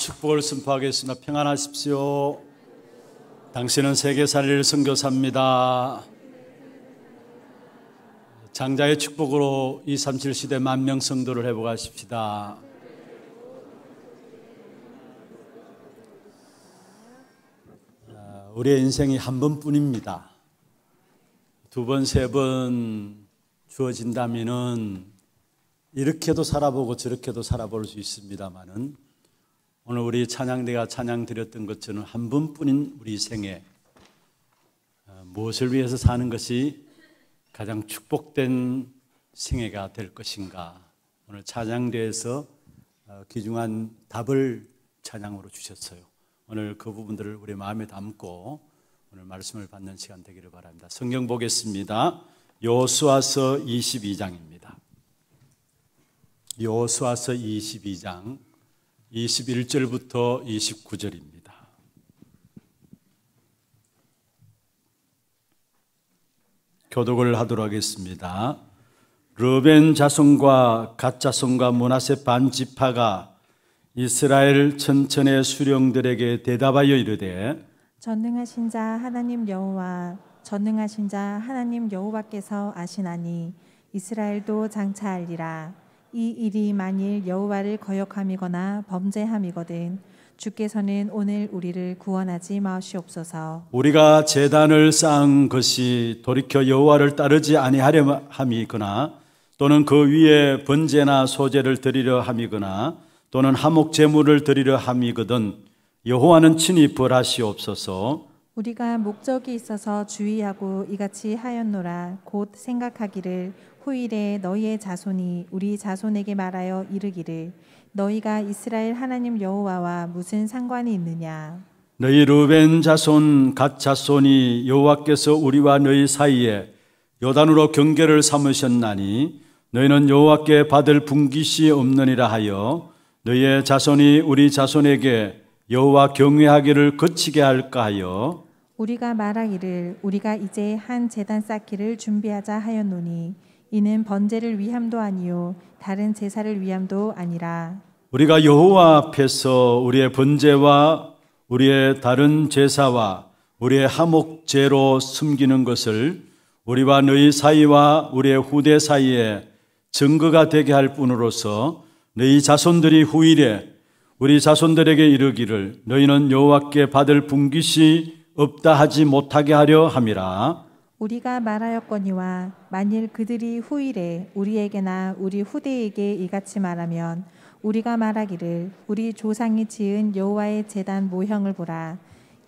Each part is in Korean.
축복을 선포하겠습니다. 평안하십시오. 당신은 세계 살릴 선교사입니다. 장자의 축복으로 237 시대 만명 성도를 회복하십시다. 아, 우리의 인생이 한 번뿐입니다. 두 번, 세 번 주어진다면은 이렇게도 살아보고 저렇게도 살아볼 수 있습니다만은 오늘 우리 찬양대가 찬양 드렸던 것처럼 한분뿐인 우리 생에 어, 무엇을 위해서 사는 것이 가장 축복된 생애가 될 것인가 오늘 찬양대에서 어, 귀중한 답을 찬양으로 주셨어요. 오늘 그 부분들을 우리 마음에 담고 오늘 말씀을 받는 시간 되기를 바랍니다. 성경 보겠습니다. 요수와서 22장입니다. 요수와서 22장 21절부터 29절입니다. 교독을 하도록 하겠습니다. 르벤 자손과 갓 자손과 문하세 반 지파가 이스라엘 천천의 수령들에게 대답하여 이르되 전능하신 자 하나님 여호와 전능하신 자 하나님 여호와께서 아시나니 이스라엘도 장차 알리라 이 일이 만일 여호와를 거역함이거나 범죄함이거든 주께서는 오늘 우리를 구원하지 마시옵소서. 우리가 제단을 쌓은 것이 돌이켜 여호와를 따르지 아니하려 함이거나 또는 그 위에 번제나 소제를 드리려 함이거나 또는 하목 제물을 드리려 함이거든 여호와는 친히 벌하시옵소서. 우리가 목적이 있어서 주의하고 이같이 하였노라 곧 생각하기를 후일에 너희의 자손이 우리 자손에게 말하여 이르기를 너희가 이스라엘 하나님 여호와와 무슨 상관이 있느냐 너희 루벤 자손 갓 자손이 여호와께서 우리와 너희 사이에 요단으로 경계를 삼으셨나니 너희는 여호와께 받을 분깃이 없느니라 하여 너희의 자손이 우리 자손에게 여호와 경외하기를 거치게 할까 하여 우리가 말하기를 우리가 이제 한 제단 쌓기를 준비하자 하였노니 이는 번제를 위함도 아니요 다른 제사를 위함도 아니라 우리가 여호와 앞에서 우리의 번제와 우리의 다른 제사와 우리의 하목제로 숨기는 것을 우리와 너희 사이와 우리의 후대 사이에 증거가 되게 할 뿐으로서 너희 자손들이 후일에 우리 자손들에게 이르기를 너희는 여호와께 받을 분깃이 없다 하지 못하게 하려 함이라 우리가 말하였거니와 만일 그들이 후일에 우리에게나 우리 후대에게 이같이 말하면 우리가 말하기를 우리 조상이 지은 여호와의 제단 모형을 보라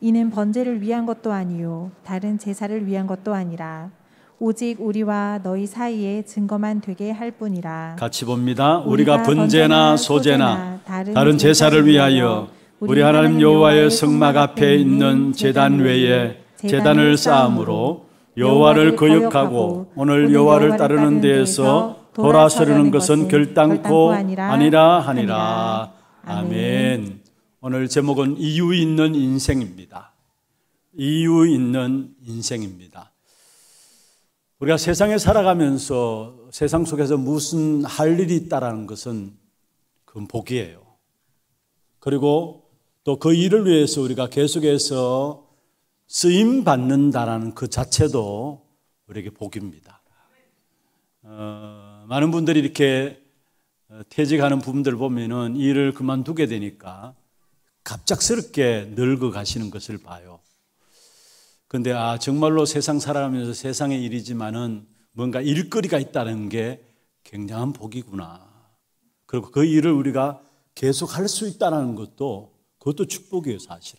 이는 번제를 위한 것도 아니요 다른 제사를 위한 것도 아니라 오직 우리와 너희 사이에 증거만 되게 할 뿐이라. 같이 봅니다. 우리가, 우리가 번제나 소제나, 소제나 다른, 다른 제사를 위하여 우리 하나님 여호와의 성막 앞에 있는 제단 외에 제단을 쌓음으로 여호와를 거역하고 오늘 여호와를 따르는 데에서 돌아서려는 것은 결단코 아니라 하니라. 아멘. 오늘 제목은 이유 있는 인생입니다. 이유 있는 인생입니다. 우리가 세상에 살아가면서 세상 속에서 무슨 할 일이 있다라는 것은 그건 복이에요. 그리고 또 그 일을 위해서 우리가 계속해서 쓰임 받는다라는 그 자체도 우리에게 복입니다. 어, 많은 분들이 이렇게 어, 퇴직하는 분들 보면은 일을 그만두게 되니까 갑작스럽게 늙어가시는 것을 봐요. 근데 아, 정말로 세상 살아가면서 세상의 일이지만은 뭔가 일거리가 있다는 게 굉장한 복이구나. 그리고 그 일을 우리가 계속 할 수 있다는 것도 그것도 축복이에요, 사실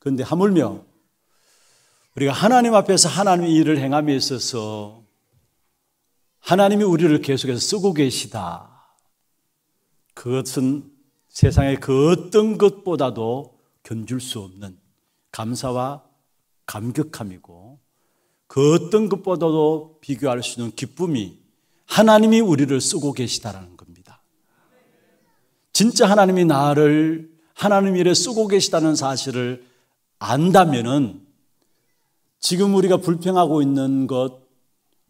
근데 하물며 우리가 하나님 앞에서 하나님의 일을 행함에 있어서 하나님이 우리를 계속해서 쓰고 계시다. 그것은 세상의 그 어떤 것보다도 견줄 수 없는 감사와 감격함이고 그 어떤 것보다도 비교할 수 있는 기쁨이 하나님이 우리를 쓰고 계시다라는 겁니다. 진짜 하나님이 나를 하나님 일에 쓰고 계시다는 사실을 안다면은 지금 우리가 불평하고 있는 것,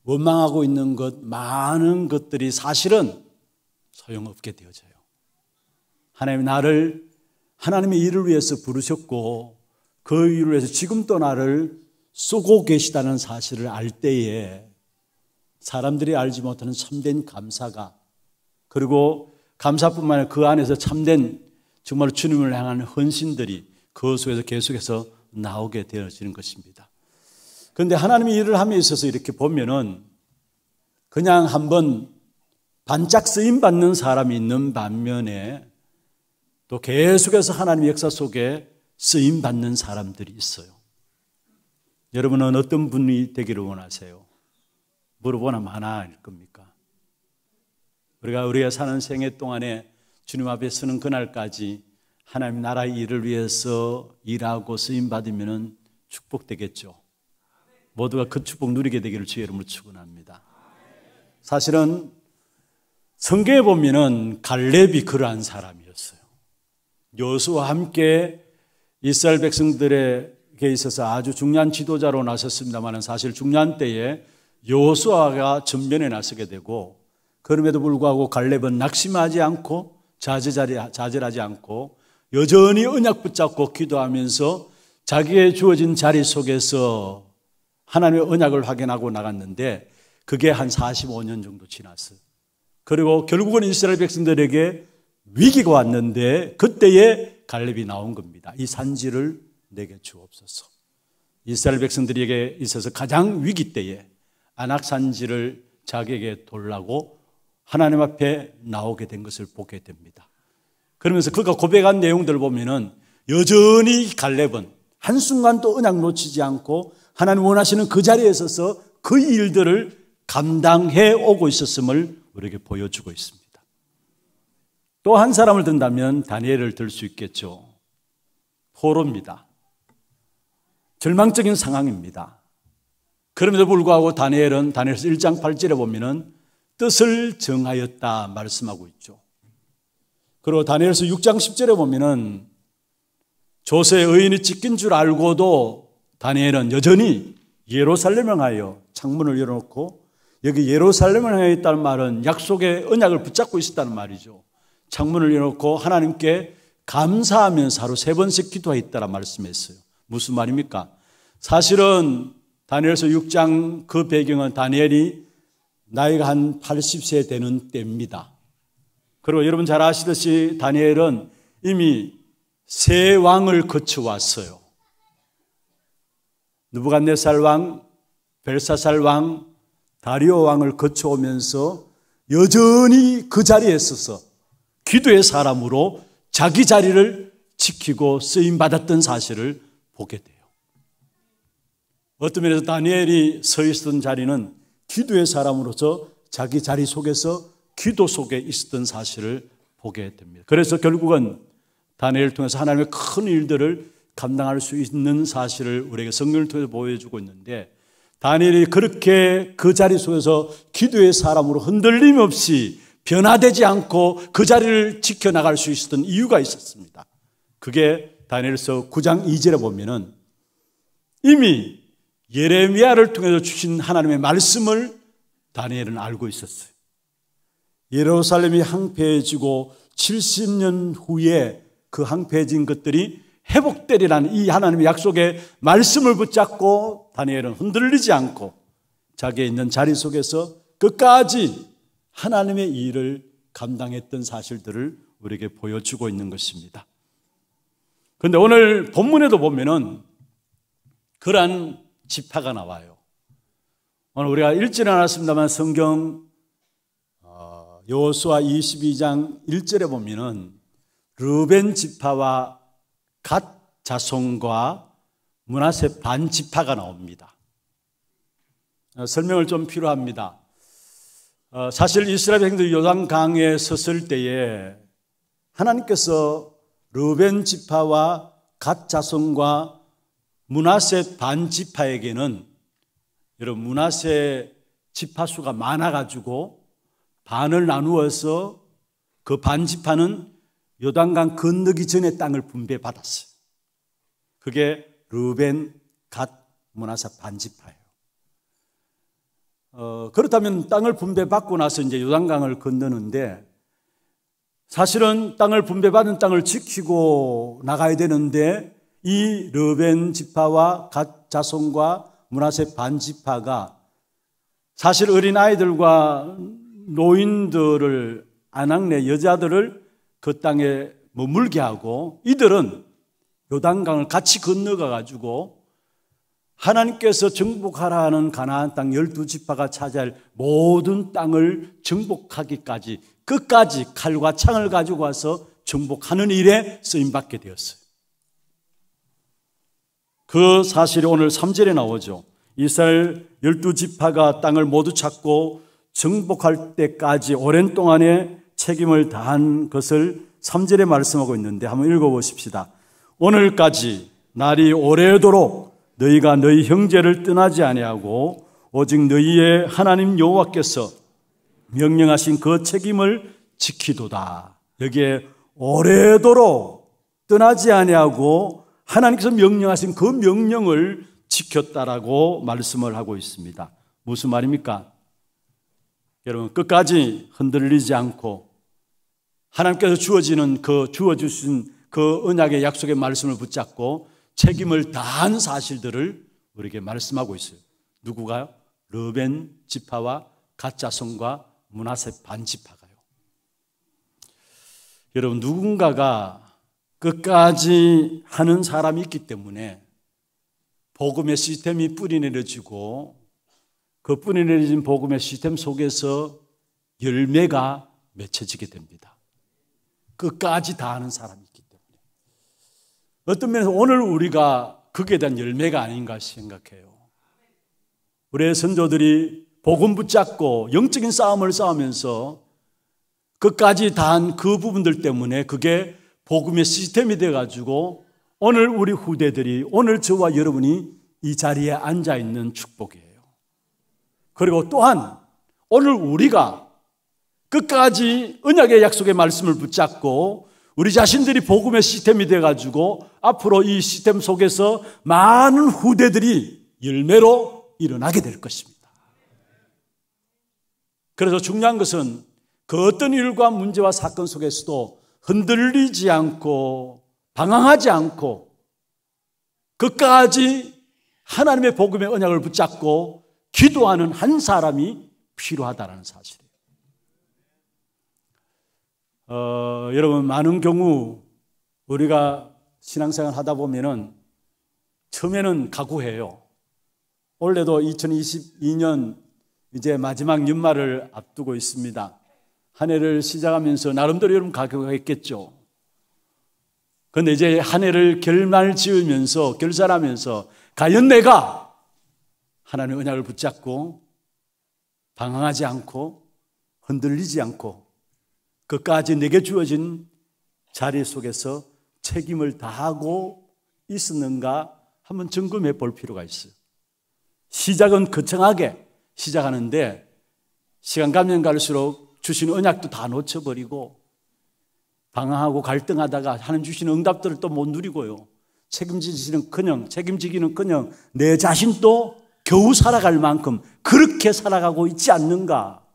원망하고 있는 것, 많은 것들이 사실은 소용없게 되어져요. 하나님 나를 하나님의 일을 위해서 부르셨고 그 일을 위해서 지금도 나를 쏘고 계시다는 사실을 알 때에 사람들이 알지 못하는 참된 감사가 그리고 감사뿐만 아니라 그 안에서 참된 정말 주님을 향하 헌신들이 그 속에서 계속해서 나오게 되어지는 것입니다. 그런데 하나님이 일을 함에 있어서 이렇게 보면은 그냥 한번 반짝 쓰임 받는 사람이 있는 반면에 또 계속해서 하나님의 역사 속에 쓰임 받는 사람들이 있어요. 여러분은 어떤 분이 되기를 원하세요? 물어보나 마나 아 겁니까? 우리가 우리가 사는 생애 동안에 주님 앞에 서는 그날까지 하나님 나라의 일을 위해서 일하고 쓰임 받으면 축복되겠죠. 모두가 그 축복 누리게 되기를 주의 이름으로 축원합니다. 사실은 성경에 보면은 갈렙이 그러한 사람이었어요. 여수와 함께 이스라엘 백성들에게 있어서 아주 중요한 지도자로 나섰습니다만 사실 중요한 때에 여수아가 전면에 나서게 되고 그럼에도 불구하고 갈렙은 낙심하지 않고 좌절하지, 좌절하지 않고 여전히 언약 붙잡고 기도하면서 자기의 주어진 자리 속에서 하나님의 언약을 확인하고 나갔는데 그게 한 45년 정도 지났어요. 그리고 결국은 이스라엘 백성들에게 위기가 왔는데 그때에 갈렙이 나온 겁니다. 이 산지를 내게 주옵소서. 이스라엘 백성들에게 있어서 가장 위기 때에 안악산지를 자기에게 돌라고 하나님 앞에 나오게 된 것을 보게 됩니다. 그러면서 그가 고백한 내용들을 보면은 여전히 갈렙은 한순간도 은약 놓치지 않고 하나님 원하시는 그 자리에 서서 그 일들을 감당해 오고 있었음을 우리에게 보여주고 있습니다. 또 한 사람을 든다면 다니엘을 들 수 있겠죠. 포로입니다. 절망적인 상황입니다. 그럼에도 불구하고 다니엘은 다니엘서 1장 8절에 보면은 뜻을 정하였다 말씀하고 있죠. 그리고 다니엘서 6장 10절에 보면은 조세 의인이 지킨 줄 알고도 다니엘은 여전히 예루살렘을 하여 창문을 열어놓고 여기 예루살렘을 향해 있다는 말은 약속의 언약을 붙잡고 있었다는 말이죠. 창문을 열어놓고 하나님께 감사하면서 하루 세 번씩 기도했다는 말씀했어요. 무슨 말입니까? 사실은 다니엘서 6장 그 배경은 다니엘이 나이가 한 80세 되는 때입니다. 그리고 여러분 잘 아시듯이 다니엘은 이미 세 왕을 거쳐왔어요. 누부갓네살 왕, 벨사살 왕, 다리오 왕을 거쳐오면서 여전히 그 자리에 서서 기도의 사람으로 자기 자리를 지키고 쓰임 받았던 사실을 보게 돼요. 어떤 면에서 다니엘이 서 있었던 자리는 기도의 사람으로서 자기 자리 속에서 기도 속에 있었던 사실을 보게 됩니다. 그래서 결국은 다니엘을 통해서 하나님의 큰 일들을 감당할 수 있는 사실을 우리에게 성경을 통해서 보여주고 있는데 다니엘이 그렇게 그 자리 속에서 기도의 사람으로 흔들림 없이 변화되지 않고 그 자리를 지켜나갈 수 있었던 이유가 있었습니다. 그게 다니엘서 9장 2절에 보면은 이미 예레미야를 통해서 주신 하나님의 말씀을 다니엘은 알고 있었어요. 예루살렘이 항폐해지고 70년 후에 그 항폐해진 것들이 회복되리라는 이 하나님의 약속의 말씀을 붙잡고 다니엘은 흔들리지 않고 자기에 있는 자리 속에서 끝까지 하나님의 일을 감당했던 사실들을 우리에게 보여주고 있는 것입니다. 그런데 오늘 본문에도 보면은 그러한 지파가 나와요. 오늘 우리가 읽지는 않았습니다만 성경 어, 여호수아 22장 1절에 보면은 르벤 지파와 갓 자손과 문하세 반지파가 나옵니다. 어, 설명을 좀 필요합니다. 어, 사실 이스라엘 백성들 요단강에 섰을 때에 하나님께서 르벤 지파와 갓 자손과 문하세 반 지파에게는 여러분 문하세 지파수가 많아 가지고 반을 나누어서 그 반 지파는 요단강 건너기 전에 땅을 분배받았어요. 그게 르벤, 갓, 문화사 반지파예요. 어, 그렇다면 땅을 분배받고 나서 이제 요단강을 건너는데 사실은 땅을 분배받은 땅을 지키고 나가야 되는데 이 르벤 지파와 갓 자손과 문화세 반 지파가 사실 어린 아이들과 노인들을 안악내 여자들을 그 땅에 머물게 하고 이들은 요단강을 같이 건너가 가지고 하나님께서 정복하라 하는 가나안 땅 열두 지파가 차지할 모든 땅을 정복하기까지 끝까지 칼과 창을 가지고 와서 정복하는 일에 쓰임 받게 되었어요. 그 사실이 오늘 3절에 나오죠. 이스라엘 열두 지파가 땅을 모두 찾고 정복할 때까지 오랜 동안에 책임을 다한 것을 3절에 말씀하고 있는데 한번 읽어보십시다. 오늘까지 날이 오래도록 너희가 너희 형제를 떠나지 아니하고 오직 너희의 하나님 여호와께서 명령하신 그 책임을 지키도다. 여기에 오래도록 떠나지 아니하고 하나님께서 명령하신 그 명령을 지켰다라고 말씀을 하고 있습니다. 무슨 말입니까? 여러분 끝까지 흔들리지 않고 하나님께서 주어지는 그 주어주신 그 언약의 약속의 말씀을 붙잡고 책임을 다한 사실들을 우리에게 말씀하고 있어요. 누구가요? 르벤 지파와 가짜성과 문하세 반지파가요. 여러분 누군가가 끝까지 하는 사람이 있기 때문에 복음의 시스템이 뿌리내려지고 그 뿌리내려진 복음의 시스템 속에서 열매가 맺혀지게 됩니다. 끝까지 다 하는 사람이 있기 때문에. 어떤 면에서 오늘 우리가 그게 대한 열매가 아닌가 생각해요. 우리의 선조들이 복음 붙잡고 영적인 싸움을 싸우면서 끝까지 다한 그 부분들 때문에 그게 복음의 시스템이 돼가지고 오늘 우리 후대들이 오늘 저와 여러분이 이 자리에 앉아 있는 축복이에요. 그리고 또한 오늘 우리가 끝까지 은약의 약속의 말씀을 붙잡고 우리 자신들이 복음의 시스템이 돼가지고 앞으로 이 시스템 속에서 많은 후대들이 열매로 일어나게 될 것입니다. 그래서 중요한 것은 그 어떤 일과 문제와 사건 속에서도 흔들리지 않고 방황하지 않고 끝까지 하나님의 복음의 언약을 붙잡고 기도하는 한 사람이 필요하다는 사실. 어, 여러분 많은 경우 우리가 신앙생활 하다 보면은 처음에는 가구해요 올해도 2022년 이제 마지막 연말을 앞두고 있습니다. 한 해를 시작하면서 나름대로 여러분 각오했겠죠. 그데 이제 한 해를 결말 지으면서 결산하면서 과연 내가 하나님의 언약을 붙잡고 방황하지 않고 흔들리지 않고 그까지 내게 주어진 자리 속에서 책임을 다하고 있었는가 한번 점검해 볼 필요가 있어요. 시작은 거창하게 시작하는데 시간 가면 갈수록 주신 언약도 다 놓쳐버리고 방황하고 갈등하다가 하는 주신 응답들을 또 못 누리고요. 책임지시는 그냥 책임지기는 그냥 내 자신도 겨우 살아갈 만큼 그렇게 살아가고 있지 않는가?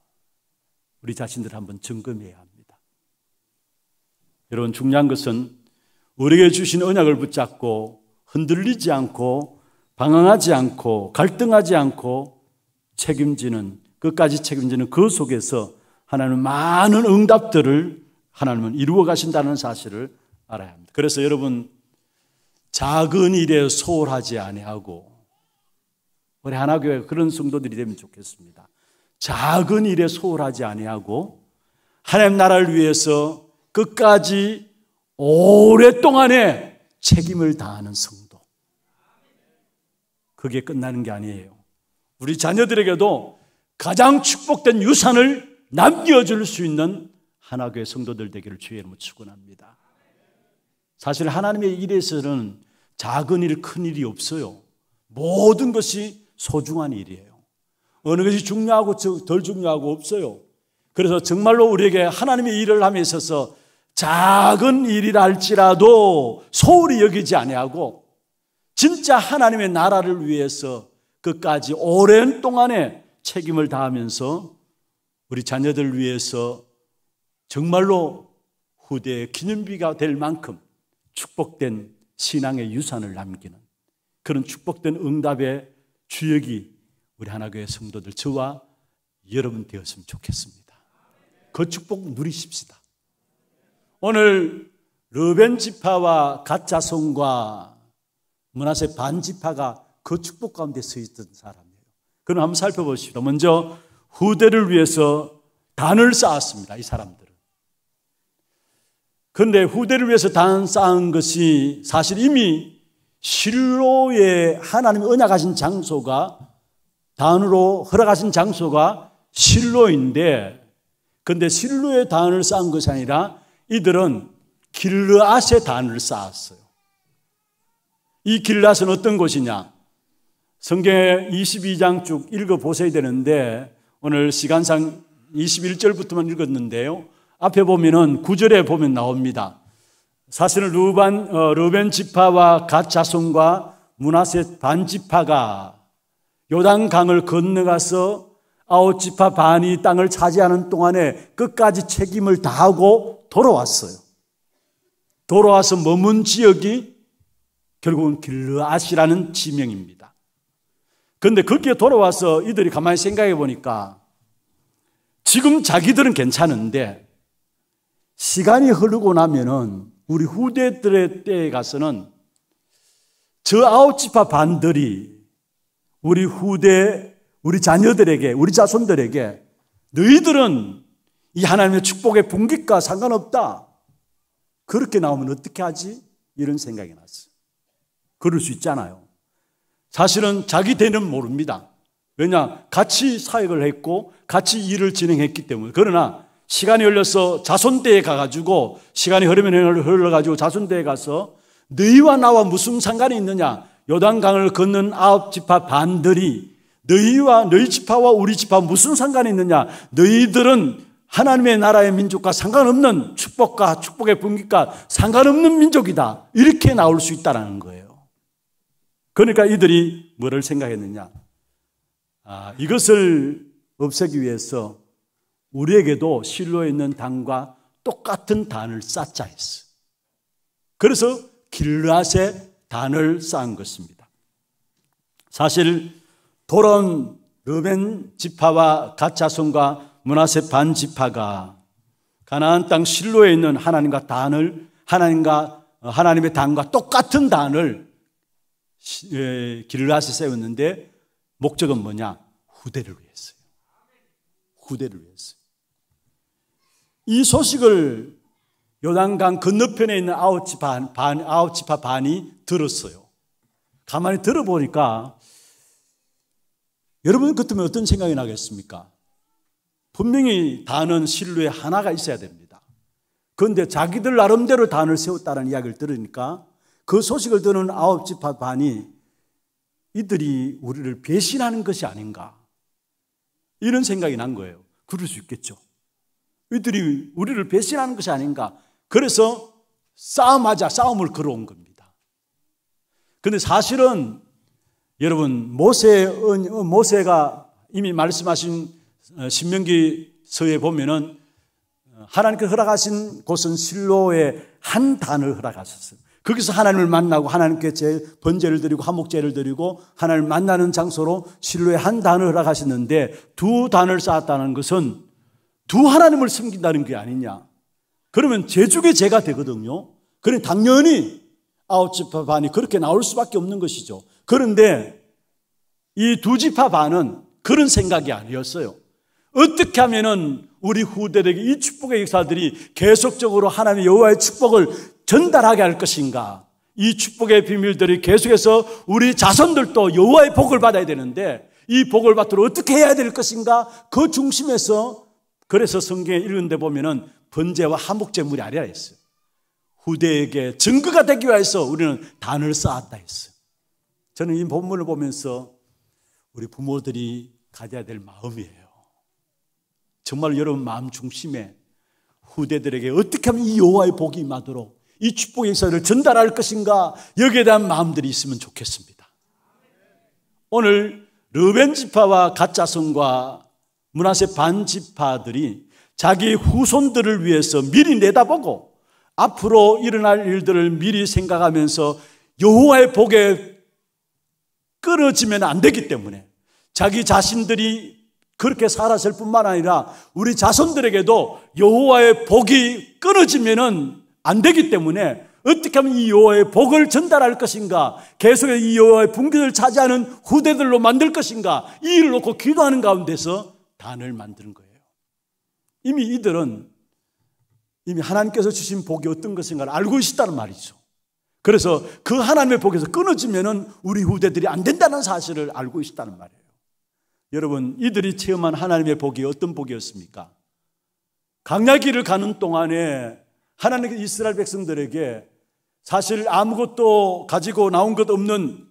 우리 자신들 한번 점검해야 합니다. 여러분 중요한 것은 우리에게 주신 언약을 붙잡고 흔들리지 않고 방황하지 않고 갈등하지 않고 책임지는 끝까지 책임지는 그 속에서 하나님은 많은 응답들을 하나님은 이루어 가신다는 사실을 알아야 합니다. 그래서 여러분 작은 일에 소홀하지 아니하고 우리 하나교회 그런 성도들이 되면 좋겠습니다. 작은 일에 소홀하지 아니하고 하나님 나라를 위해서 끝까지 오랫동안에 책임을 다하는 성도. 그게 끝나는 게 아니에요. 우리 자녀들에게도 가장 축복된 유산을 남겨줄 수 있는 하나교회 성도들 되기를 주의 이름으로 축원합니다. 사실 하나님의 일에서는 작은 일, 큰 일이 없어요. 모든 것이 소중한 일이에요. 어느 것이 중요하고 덜 중요하고 없어요. 그래서 정말로 우리에게 하나님의 일을 함에 있어서 작은 일이라할지라도 소홀히 여기지 아니하고 진짜 하나님의 나라를 위해서 끝까지 오랜 동안에 책임을 다하면서 우리 자녀들 위해서 정말로 후대의 기념비가 될 만큼 축복된 신앙의 유산을 남기는 그런 축복된 응답의 주역이 우리 하나교회 성도들 저와 여러분 되었으면 좋겠습니다. 그 축복 누리십시다. 오늘 르벤 지파와 갓 자손과 문하세 반 지파가 그 축복 가운데 서 있던 사람이에요. 그럼 한번 살펴보시오 먼저 후대를 위해서 단을 쌓았습니다. 이 사람들은. 그런데 후대를 위해서 단 쌓은 것이 사실 이미 실로의 하나님이 언약하신 장소가 단으로 허락하신 장소가 실로인데 근데 실로의 단을 쌓은 것이 아니라 이들은 길르앗의 단을 쌓았어요. 이 길르앗은 어떤 곳이냐? 성경 22장 쭉 읽어보셔야 되는데 오늘 시간상 21절부터만 읽었는데요. 앞에 보면은 9절에 보면 나옵니다. 사실은 루반, 어, 루벤 지파와 갓 자손과 문하세 반 지파가 요단강을 건너가서 아홉 지파 반이 땅을 차지하는 동안에 끝까지 책임을 다하고 돌아왔어요. 돌아와서 머문 지역이 결국은 길르앗이라는 지명입니다. 그런데 그렇게 돌아와서 이들이 가만히 생각해 보니까 지금 자기들은 괜찮은데 시간이 흐르고 나면은 우리 후대들의 때에 가서는 저 아홉 지파 반들이 우리 후대 우리 자녀들에게, 우리 자손들에게 너희들은 이 하나님의 축복의 분깃과 상관없다. 그렇게 나오면 어떻게 하지? 이런 생각이 났어요. 그럴 수 있잖아요. 사실은 자기 대는 모릅니다. 왜냐, 같이 사역을 했고, 같이 일을 진행했기 때문에. 그러나, 시간이 흘려서 자손대에 가가지고, 시간이 흐르면 흘러가지고 자손대에 가서, 너희와 나와 무슨 상관이 있느냐? 요단강을 걷는 아홉 집합 반들이 너희와 너희 집파와 우리 집파 무슨 상관이 있느냐? 너희들은 하나님의 나라의 민족과 상관없는 축복과 축복의 분기과 상관없는 민족이다. 이렇게 나올 수 있다라는 거예요. 그러니까 이들이 뭐를 생각했느냐? 아, 이것을 없애기 위해서 우리에게도 실로 있는 단과 똑같은 단을 쌓자 했어. 그래서 길라세 단을 쌓은 것입니다. 사실 돌아온 르벤 지파와 가차손과 문하세 반 지파가 가나안 땅 실로에 있는 하나님과 단을 하나님과 어, 하나님의 단과 똑같은 단을 길라스 세웠는데 목적은 뭐냐? 후대를 위해서요. 후대를 위해서. 이 소식을 요단강 건너편에 있는 아홉 지파 반, 아홉 지파 반이 들었어요. 가만히 들어보니까 여러분 그렇다면 어떤 생각이 나겠습니까? 분명히 단은 신뢰 하나가 있어야 됩니다. 그런데 자기들 나름대로 단을 세웠다는 이야기를 들으니까 그 소식을 듣는 아홉 지파 반이 이들이 우리를 배신하는 것이 아닌가 이런 생각이 난 거예요. 그럴 수 있겠죠. 이들이 우리를 배신하는 것이 아닌가. 그래서 싸움하자 싸움을 걸어온 겁니다. 근데 사실은 여러분 모세 어, 모세가 이미 말씀하신 어, 신명기서에 보면은 어, 하나님께 허락하신 곳은 실로의 한 단을 허락하셨습니다. 거기서 하나님을 만나고 하나님께 제 번제를 드리고 화목제를 드리고 하나님을 만나는 장소로 실로의 한 단을 허락하셨는데 두 단을 쌓았다는 것은 두 하나님을 섬긴다는 게 아니냐. 그러면 제주의 제가 되거든요. 그러 당연히 아홉 지파 반이 그렇게 나올 수밖에 없는 것이죠. 그런데 이 두 지파 반은 그런 생각이 아니었어요. 어떻게 하면은 우리 후대에게 들이 축복의 역사들이 계속적으로 하나님의 여호와의 축복을 전달하게 할 것인가? 이 축복의 비밀들이 계속해서 우리 자손들도 여호와의 복을 받아야 되는데 이 복을 받도록 어떻게 해야 될 것인가? 그 중심에서 그래서 성경에 읽는데 보면은 번제와 한복제물이 아니라 했어요. 후대에게 증거가 되기 위해서 우리는 단을 쌓았다 했어요. 저는 이 본문을 보면서 우리 부모들이 가져야 될 마음이에요. 정말 여러분 마음 중심에 후대들에게 어떻게 하면 이 여호와의 복이 임하도록 이 축복의 사를 전달할 것인가 여기에 대한 마음들이 있으면 좋겠습니다. 오늘 르벤 지파와 가짜성과 문하세 반 지파들이 자기 후손들을 위해서 미리 내다보고 앞으로 일어날 일들을 미리 생각하면서 여호와의 복에 끊어지면안 되기 때문에 자기 자신들이 그렇게 살았을 뿐만 아니라 우리 자손들에게도 여호와의 복이 끊어지면은 안 되기 때문에 어떻게 하면 이 여호와의 복을 전달할 것인가 계속 이 여호와의 분깃를 차지하는 후대들로 만들 것인가 이 일을 놓고 기도하는 가운데서 단을 만드는 거예요. 이미 이들은 이미 하나님께서 주신 복이 어떤 것인가를 알고 있었다는 말이죠. 그래서 그 하나님의 복에서 끊어지면은 우리 후대들이 안 된다는 사실을 알고 있었다는 말이에요. 여러분, 이들이 체험한 하나님의 복이 어떤 복이었습니까? 강야길을 가는 동안에 하나님의 이스라엘 백성들에게 사실 아무것도 가지고 나온 것 없는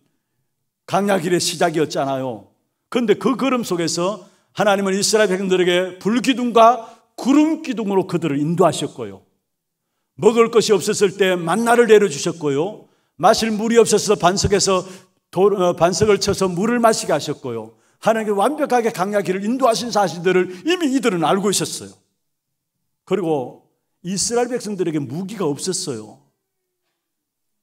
강야길의 시작이었잖아요. 그런데 그 걸음 속에서 하나님은 이스라엘 백성들에게 불기둥과 구름 기둥으로 그들을 인도하셨고요. 먹을 것이 없었을 때 만나를 내려주셨고요. 마실 물이 없어서 반석에서 도, 어, 반석을 쳐서 물을 마시게 하셨고요. 하나님께 완벽하게 강약기를 인도하신 사실들을 이미 이들은 알고 있었어요. 그리고 이스라엘 백성들에게 무기가 없었어요.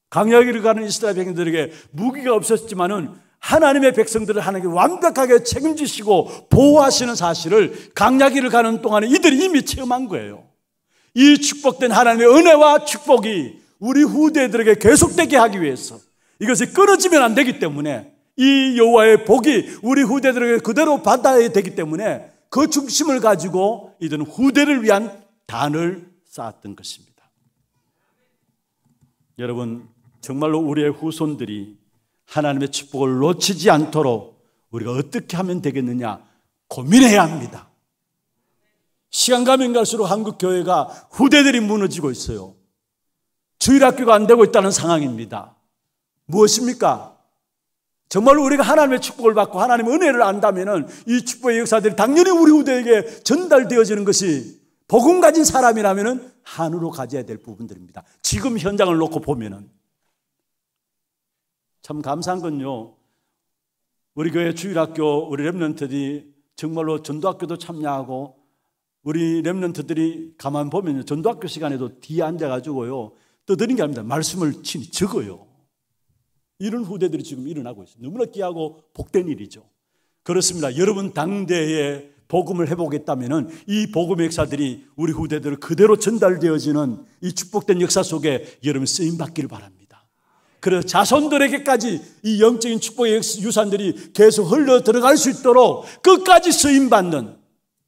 강약기를 가는 이스라엘 백성들에게 무기가 없었지만은 하나님의 백성들을 하나님 완벽하게 책임지시고 보호하시는 사실을 강약기를 가는 동안에 이들이 이미 체험한 거예요. 이 축복된 하나님의 은혜와 축복이 우리 후대들에게 계속되게 하기 위해서 이것이 끊어지면 안 되기 때문에 이 여호와의 복이 우리 후대들에게 그대로 받아야 되기 때문에 그 중심을 가지고 이들은 후대를 위한 단을 쌓았던 것입니다. 여러분 정말로 우리의 후손들이 하나님의 축복을 놓치지 않도록 우리가 어떻게 하면 되겠느냐 고민해야 합니다. 시간 가면 갈수록 한국 교회가 후대들이 무너지고 있어요. 주일학교가 안 되고 있다는 상황입니다. 무엇입니까? 정말 우리가 하나님의 축복을 받고 하나님의 은혜를 안다면 이 축복의 역사들이 당연히 우리 후대에게 전달되어지는 것이 복음 가진 사람이라면 한으로 가져야 될 부분들입니다. 지금 현장을 놓고 보면은 참 감사한 건요. 우리 교회 주일학교 우리 랩런트들이 정말로 전도학교도 참여하고 우리 랩런트들이 가만 보면 전도학교 시간에도 뒤에 앉아가지고요. 떠드는 게 아닙니다. 말씀을 친히 적어요. 이런 후대들이 지금 일어나고 있어요. 너무나 귀하고 복된 일이죠. 그렇습니다. 여러분 당대에 복음을 해보겠다면 이 복음의 역사들이 우리 후대들 그대로 전달되어지는 이 축복된 역사 속에 여러분 쓰임받기를 바랍니다. 그래서 자손들에게까지 이 영적인 축복의 유산들이 계속 흘러 들어갈 수 있도록 끝까지 쓰임 받는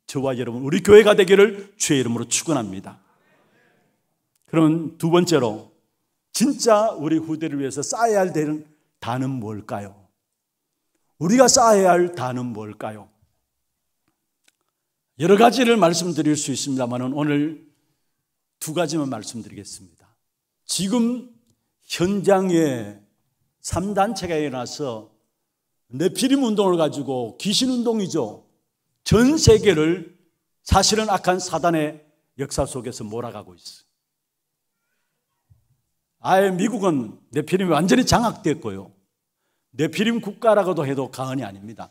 저와 여러분 우리 교회가 되기를 주의 이름으로 축원합니다. 그러두 번째로 진짜 우리 후대를 위해서 쌓아야 할 단은 뭘까요? 우리가 쌓아야 할 단은 뭘까요? 여러 가지를 말씀드릴 수 있습니다만 오늘 두 가지만 말씀드리겠습니다. 지금 현장에 3단체가 일어나서 네피림 운동을 가지고 귀신 운동이죠. 전 세계를 사실은 악한 사단의 역사 속에서 몰아가고 있어요. 아예 미국은 네피림이 완전히 장악됐고요. 네피림 국가라고도 해도 가언이 아닙니다.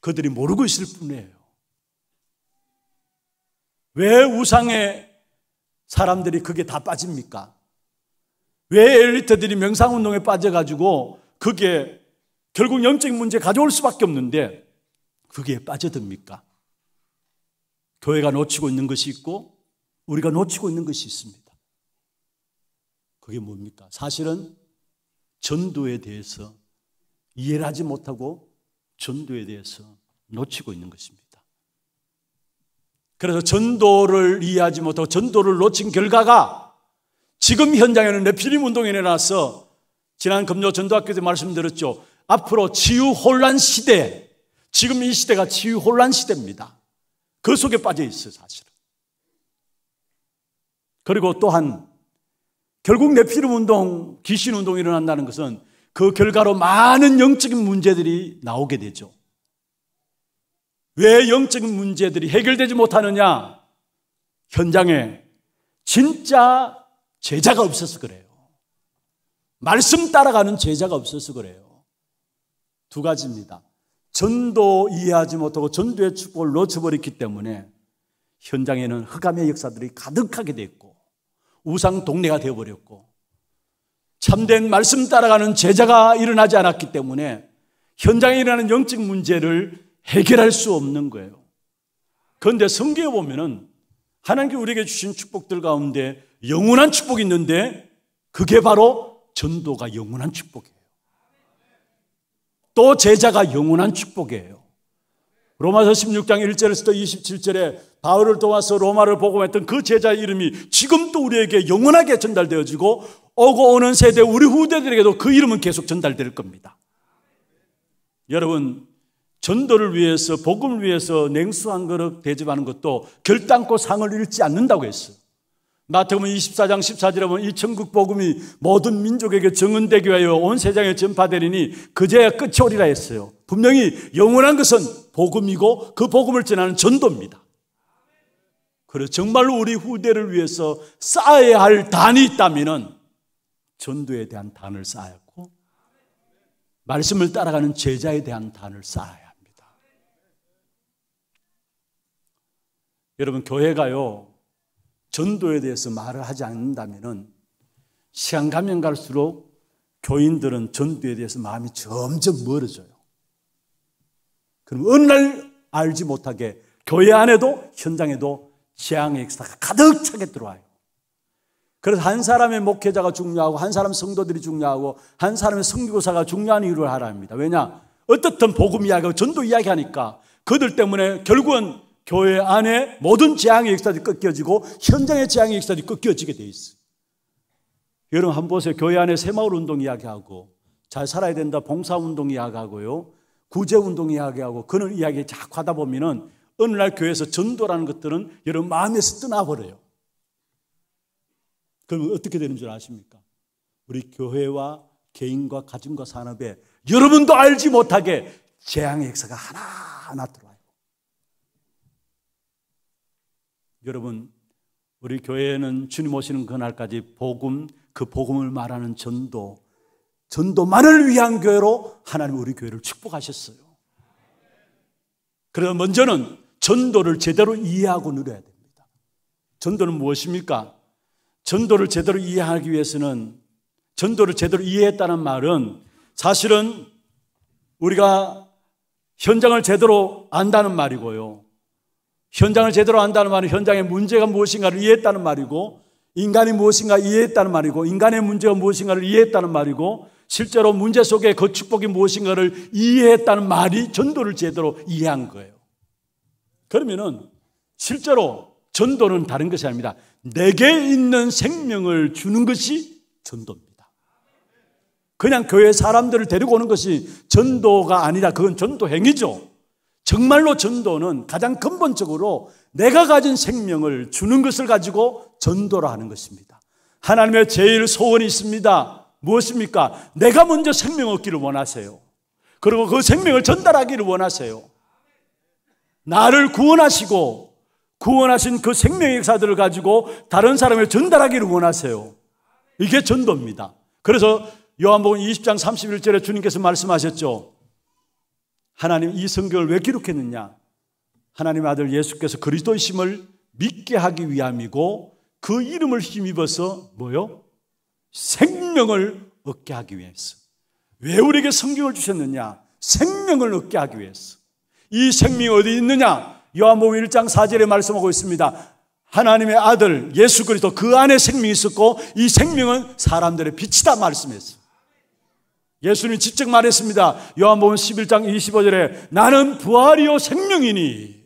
그들이 모르고 있을 뿐이에요. 왜 우상에 사람들이 그게 다 빠집니까? 왜 엘리트들이 명상운동에 빠져가지고 그게 결국 영적인 문제 가져올 수밖에 없는데 그게 빠져듭니까? 교회가 놓치고 있는 것이 있고 우리가 놓치고 있는 것이 있습니다. 그게 뭡니까? 사실은 전도에 대해서 이해를 하지 못하고 전도에 대해서 놓치고 있는 것입니다. 그래서 전도를 이해하지 못하고 전도를 놓친 결과가 지금 현장에는 레피림 운동이 일어나서 지난 금요 전도학교 때 말씀드렸죠. 앞으로 치유 혼란 시대, 지금 이 시대가 치유 혼란 시대입니다. 그 속에 빠져 있어 사실은. 그리고 또한 결국 레피름 운동, 귀신 운동이 일어난다는 것은 그 결과로 많은 영적인 문제들이 나오게 되죠. 왜 영적인 문제들이 해결되지 못하느냐? 현장에 진짜 제자가 없어서 그래요. 말씀 따라가는 제자가 없어서 그래요. 두 가지입니다. 전도 이해하지 못하고 전도의 축복을 놓쳐버렸기 때문에 현장에는 흑암의 역사들이 가득하게 됐고 우상 동네가 되어버렸고 참된 말씀 따라가는 제자가 일어나지 않았기 때문에 현장에 일어나는 영적 문제를 해결할 수 없는 거예요. 그런데 성경에 보면은 하나님께 우리에게 주신 축복들 가운데 영원한 축복이 있는데 그게 바로 전도가 영원한 축복이에요. 또 제자가 영원한 축복이에요. 로마서 16장 1절에서 27절에 바울을 도와서 로마를 복음했던 그 제자의 이름이 지금도 우리에게 영원하게 전달되어지고 오고 오는 세대 우리 후대들에게도 그 이름은 계속 전달될 겁니다. 여러분 전도를 위해서 복음을 위해서 냉수 한 그릇 대접하는 것도 결단코 상을 잃지 않는다고 했어요. 마태복음 24장 14절에 보면 이 천국 복음이 모든 민족에게 증언되기 위하여 온 세상에 전파되리니 그제야 끝이 오리라 했어요. 분명히 영원한 것은 복음이고 그 복음을 전하는 전도입니다. 그래서 정말로 우리 후대를 위해서 쌓아야 할 단이 있다면 전도에 대한 단을 쌓았고 말씀을 따라가는 제자에 대한 단을 쌓아야 합니다. 여러분 교회가요. 전도에 대해서 말을 하지 않는다면 시간 가면 갈수록 교인들은 전도에 대해서 마음이 점점 멀어져요. 그럼 어느 날 알지 못하게 교회 안에도 현장에도 재앙의 역사가 가득 차게 들어와요. 그래서 한 사람의 목회자가 중요하고 한 사람 성도들이 중요하고 한 사람의 성교사가 중요한 이유를 알아 합니다. 왜냐? 어떻든 복음 이야기하고 전도 이야기하니까 그들 때문에 결국은 교회 안에 모든 재앙의 역사도 꺾여지고 현장의 재앙의 역사도 꺾여지게돼 있어. 여러분 한 번 보세요. 교회 안에 새마을 운동 이야기하고 잘 살아야 된다 봉사 운동 이야기하고요. 구제 운동 이야기하고 그런 이야기 자꾸 하다 보면은 어느 날 교회에서 전도라는 것들은 여러분 마음에서 떠나버려요. 그러면 어떻게 되는 줄 아십니까? 우리 교회와 개인과 가정과 산업에 여러분도 알지 못하게 재앙의 역사가 하나하나 들어와요. 여러분, 우리 교회에는 주님 오시는 그날까지 복음, 그 복음을 말하는 전도, 전도만을 위한 교회로 하나님 우리 교회를 축복하셨어요. 그래서 먼저는 전도를 제대로 이해하고 누려야 됩니다. 전도는 무엇입니까? 전도를 제대로 이해하기 위해서는 전도를 제대로 이해했다는 말은 사실은 우리가 현장을 제대로 안다는 말이고요. 현장을 제대로 안다는 말은 현장의 문제가 무엇인가를 이해했다는 말이고 인간이 무엇인가 이해했다는 말이고 인간의 문제가 무엇인가를 이해했다는 말이고 실제로 문제 속에 그 축복이 무엇인가를 이해했다는 말이 전도를 제대로 이해한 거예요. 그러면은 실제로 전도는 다른 것이 아닙니다. 내게 있는 생명을 주는 것이 전도입니다. 그냥 교회 사람들을 데리고 오는 것이 전도가 아니라 그건 전도 행위죠. 정말로 전도는 가장 근본적으로 내가 가진 생명을 주는 것을 가지고 전도를 하는 것입니다. 하나님의 제일 소원이 있습니다. 무엇입니까? 내가 먼저 생명 얻기를 원하세요. 그리고 그 생명을 전달하기를 원하세요. 나를 구원하시고 구원하신 그 생명의 역사들을 가지고 다른 사람을 전달하기를 원하세요. 이게 전도입니다. 그래서 요한복음 20장 31절에 주님께서 말씀하셨죠. 하나님 이 성경을 왜 기록했느냐? 하나님의 아들 예수께서 그리스도이심을 믿게 하기 위함이고 그 이름을 힘입어서 뭐요? 생명을 얻게 하기 위해서. 왜 우리에게 성경을 주셨느냐? 생명을 얻게 하기 위해서. 이 생명이 어디 있느냐? 요한복음 1장 4절에 말씀하고 있습니다. 하나님의 아들 예수 그리스도 그 안에 생명이 있었고 이 생명은 사람들의 빛이다 말씀했어요. 예수님이 직접 말했습니다. 요한복음 11장 25절에 나는 부활이요 생명이니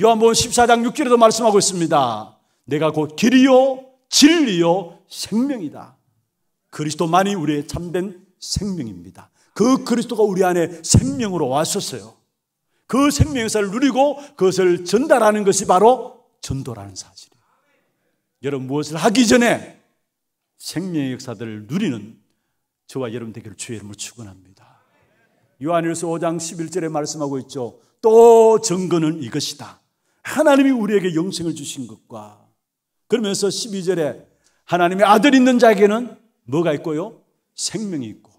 요한복음 14장 6절에도 말씀하고 있습니다. 내가 곧 길이요 진리요 생명이다. 그리스도만이 우리의 참된 생명입니다. 그 그리스도가 우리 안에 생명으로 왔었어요. 그 생명 사를 누리고 그것을 전달하는 것이 바로 전도라는 사실이에요. 여러분 무엇을 하기 전에 생명의 역사들을 누리는 저와 여러분 되기를 주의 이름으로 축원합니다. 요한일서 5장 11절에 말씀하고 있죠. 또 증거는 이것이다. 하나님이 우리에게 영생을 주신 것과 그러면서 12절에 하나님의 아들 있는 자에게는 뭐가 있고요? 생명이 있고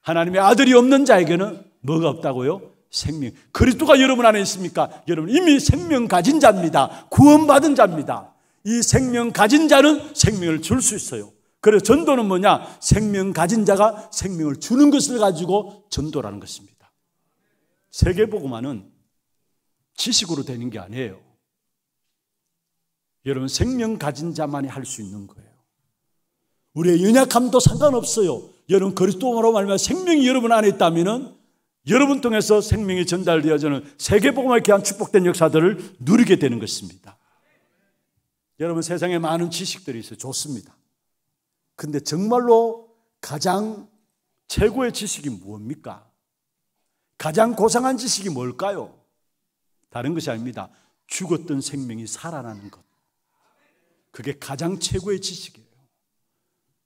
하나님의 아들이 없는 자에게는 뭐가 없다고요? 생명. 그리스도가 여러분 안에 있습니까? 여러분 이미 생명 가진 자입니다. 구원받은 자입니다. 이 생명 가진 자는 생명을 줄 수 있어요. 그래서 전도는 뭐냐? 생명 가진 자가 생명을 주는 것을 가지고 전도라는 것입니다. 세계보고만은 지식으로 되는 게 아니에요. 여러분, 생명 가진 자만이 할 수 있는 거예요. 우리의 연약함도 상관없어요. 여러분, 그리스도로 말하면 생명이 여러분 안에 있다면 여러분 통해서 생명이 전달되어지는 세계복음에 대한 축복된 역사들을 누리게 되는 것입니다. 여러분 세상에 많은 지식들이 있어요. 좋습니다. 근데 정말로 가장 최고의 지식이 뭡니까? 가장 고상한 지식이 뭘까요? 다른 것이 아닙니다. 죽었던 생명이 살아나는 것. 그게 가장 최고의 지식이에요.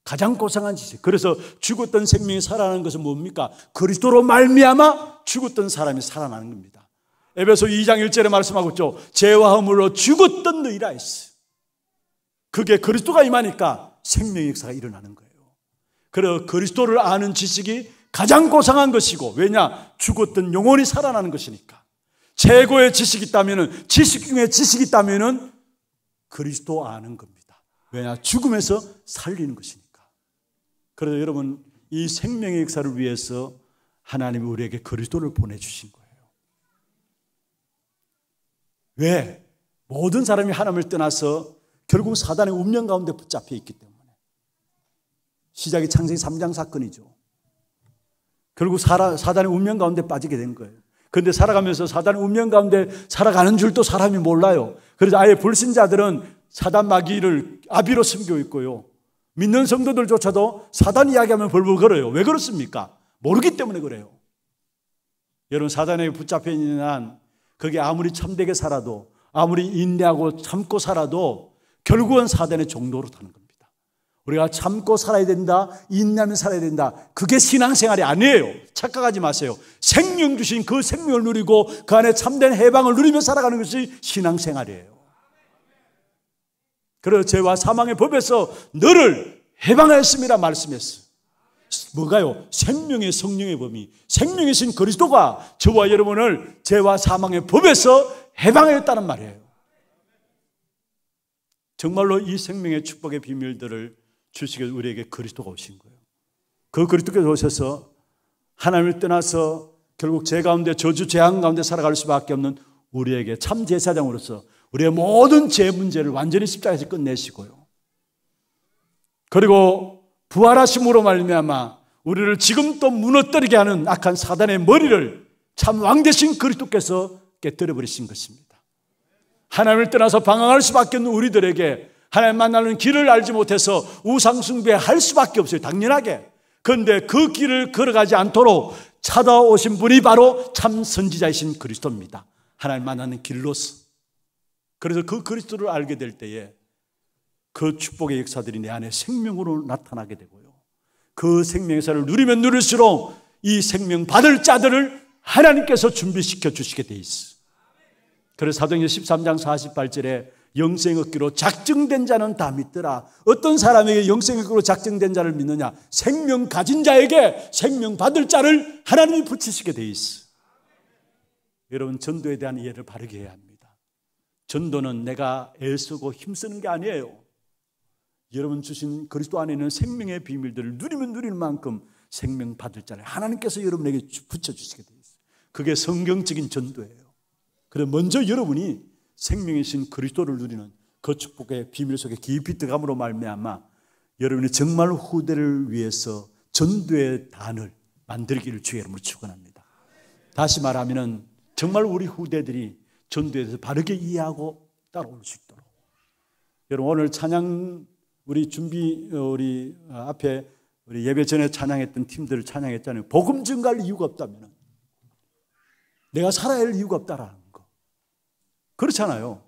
가장 고상한 지식. 그래서 죽었던 생명이 살아나는 것은 뭡니까? 그리스도로 말미암아 죽었던 사람이 살아나는 겁니다. 에베소 2장 1절에 말씀하고 있죠. 죄와 허물로 죽었던 너희라 했어. 그게 그리스도가 임하니까 생명의 역사가 일어나는 거예요. 그래 그리스도를 아는 지식이 가장 고상한 것이고 왜냐 죽었던 영혼이 살아나는 것이니까 최고의 지식이 있다면은 지식 중에 지식이 있다면은 그리스도 아는 겁니다. 왜냐 죽음에서 살리는 것이니까. 그래서 여러분 이 생명의 역사를 위해서 하나님이 우리에게 그리스도를 보내주신 거예요. 왜? 모든 사람이 하나님을 떠나서 결국 사단의 운명 가운데 붙잡혀 있기 때문에. 시작이 창세기 3장 사건이죠. 결국 사라, 사단의 운명 가운데 빠지게 된 거예요. 그런데 살아가면서 사단의 운명 가운데 살아가는 줄도 사람이 몰라요. 그래서 아예 불신자들은 사단 마귀를 아비로 섬기 있고요. 믿는 성도들조차도 사단 이야기하면 벌벌 걸어요. 왜 그렇습니까? 모르기 때문에 그래요. 여러분 사단에 붙잡혀 있는 한 그게 아무리 참되게 살아도 아무리 인내하고 참고 살아도 결국은 사단의 종로로 타는 겁니다. 우리가 참고 살아야 된다. 인내하면 살아야 된다. 그게 신앙생활이 아니에요. 착각하지 마세요. 생명 주신 그 생명을 누리고 그 안에 참된 해방을 누리며 살아가는 것이 신앙생활이에요. 그래서 죄와 사망의 법에서 너를 해방하였습니다 말씀했어요. 뭐가요? 생명의 성령의 범위. 생명이신 그리스도가 저와 여러분을 죄와 사망의 법에서 해방하였다는 말이에요. 정말로 이 생명의 축복의 비밀들을 주시길 우리에게 그리스도가 오신 거예요. 그 그리스도께서 오셔서 하나님을 떠나서 결국 제 가운데 저주 재앙 가운데 살아갈 수밖에 없는 우리에게 참 제사장으로서 우리의 모든 죄 문제를 완전히 십자가에서 끝내시고요. 그리고 부활하심으로 말미암아 우리를 지금 또 무너뜨리게 하는 악한 사단의 머리를 참왕 대신 그리스도께서 깨뜨려 버리신 것입니다. 하나님을 떠나서 방황할 수밖에 없는 우리들에게 하나님 만나는 길을 알지 못해서 우상숭배할 수밖에 없어요. 당연하게. 그런데 그 길을 걸어가지 않도록 찾아오신 분이 바로 참 선지자이신 그리스도입니다. 하나님 만나는 길로서. 그래서 그 그리스도를 알게 될 때에 그 축복의 역사들이 내 안에 생명으로 나타나게 되고요. 그 생명의 역사를 누리면 누릴수록 이 생명 받을 자들을 하나님께서 준비시켜 주시게 돼 있어. 그래서 사도행전 13장 48절에 영생 얻기로 작정된 자는 다 믿더라. 어떤 사람에게 영생 얻기로 작정된 자를 믿느냐? 생명 가진 자에게 생명 받을 자를 하나님이 붙이시게 돼 있어. 여러분 전도에 대한 이해를 바르게 해야 합니다. 전도는 내가 애쓰고 힘쓰는 게 아니에요. 여러분 주신 그리스도 안에 있는 생명의 비밀들을 누리면 누리 만큼 생명 받을 자를 하나님께서 여러분에게 붙여 주시게 돼 있어요. 그게 성경적인 전도예요. 그래 먼저 여러분이 생명이신 그리스도를 누리는 그 축복의 비밀 속에 깊이 들어감으로 말미암아 여러분이 정말 후대를 위해서 전도의 단을 만들기를 주의 이름으로 축원합니다. 다시 말하면 정말 우리 후대들이 전도에 대해서 바르게 이해하고 따라올 수 있도록 여러분 오늘 찬양 우리 준비 어, 우리 앞에 우리 예배 전에 찬양했던 팀들을 찬양했잖아요. 복음 증가할 이유가 없다면 내가 살아야 할 이유가 없다라는 그렇잖아요.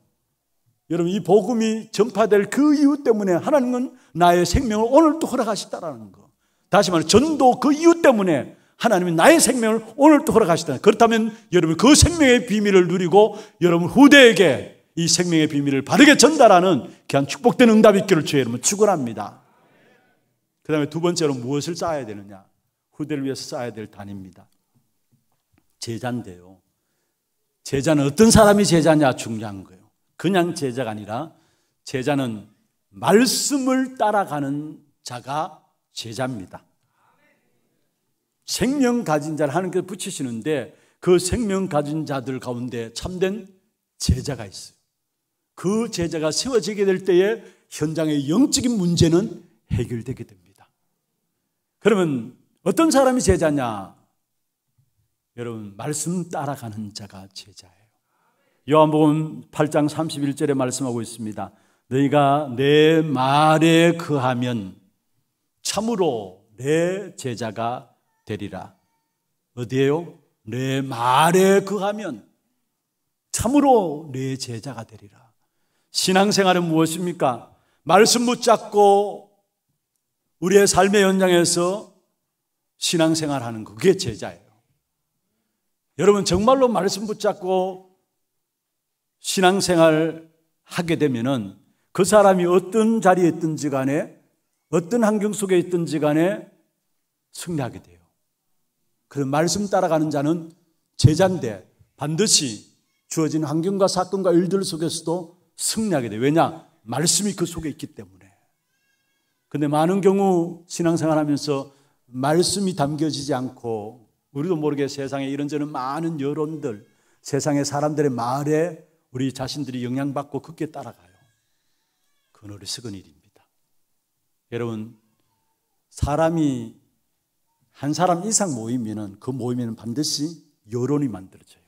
여러분 이 복음이 전파될 그 이유 때문에 하나님은 나의 생명을 오늘도 허락하셨다라는 거. 다시 말해 전도 그 이유 때문에 하나님이 나의 생명을 오늘도 허락하시다. 그렇다면 여러분 그 생명의 비밀을 누리고 여러분 후대에게 이 생명의 비밀을 바르게 전달하는 그냥 축복된 응답이 있기를 주의 이름으로 축원합니다. 그 다음에 두 번째로 무엇을 쌓아야 되느냐? 후대를 위해서 쌓아야 될 단입니다. 제잔데요. 제자는 어떤 사람이 제자냐 중요한 거예요. 그냥 제자가 아니라 제자는 말씀을 따라가는 자가 제자입니다. 생명 가진 자를 하나님께서 붙이시는데 그 생명 가진 자들 가운데 참된 제자가 있어요. 그 제자가 세워지게 될 때에 현장의 영적인 문제는 해결되게 됩니다. 그러면 어떤 사람이 제자냐? 여러분 말씀 따라가는 자가 제자예요. 요한복음 8장 31절에 말씀하고 있습니다. 너희가 내 말에 그하면 참으로 내 제자가 되리라. 어디에요? 내 말에 그하면 참으로 내 제자가 되리라. 신앙생활은 무엇입니까? 말씀 붙잡고 우리의 삶의 현장에서 신앙생활하는 그게 제자예요. 여러분 정말로 말씀 붙잡고 신앙생활 하게 되면은 그 사람이 어떤 자리에 있든지 간에 어떤 환경 속에 있든지 간에 승리하게 돼요. 그런 말씀 따라가는 자는 제자인데 반드시 주어진 환경과 사건과 일들 속에서도 승리하게 돼요. 왜냐? 말씀이 그 속에 있기 때문에. 근데 많은 경우 신앙생활 하면서 말씀이 담겨지지 않고 우리도 모르게 세상에 이런저런 많은 여론들, 세상의 사람들의 말에 우리 자신들이 영향받고 그게 따라가요. 그건 어리석은 일입니다. 여러분, 사람이 한 사람 이상 모이면그 모임에는 반드시 여론이 만들어져요.